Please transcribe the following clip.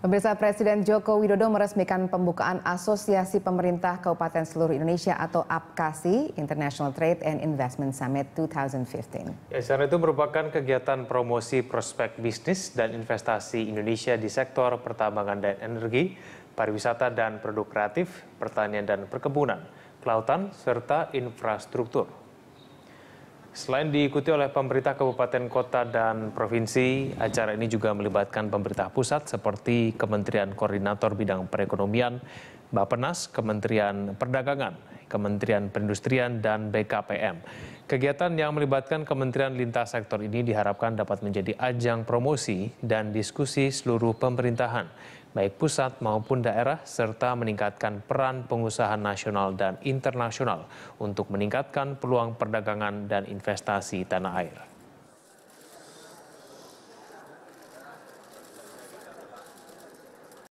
Pemirsa Presiden Joko Widodo meresmikan pembukaan Asosiasi Pemerintah Kabupaten Seluruh Indonesia atau APKASI International Trade and Investment Summit 2015. Ya, itu merupakan kegiatan promosi prospek bisnis dan investasi Indonesia di sektor pertambangan dan energi, pariwisata dan produk kreatif, pertanian dan perkebunan, kelautan, serta infrastruktur. Selain diikuti oleh pemerintah kabupaten kota dan provinsi, acara ini juga melibatkan pemerintah pusat seperti Kementerian Koordinator Bidang Perekonomian, Bapenas, Kementerian Perdagangan, Kementerian Perindustrian, dan BKPM. Kegiatan yang melibatkan kementerian lintas sektor ini diharapkan dapat menjadi ajang promosi dan diskusi seluruh pemerintahan baik pusat maupun daerah, serta meningkatkan peran pengusaha nasional dan internasional untuk meningkatkan peluang perdagangan dan investasi tanah air.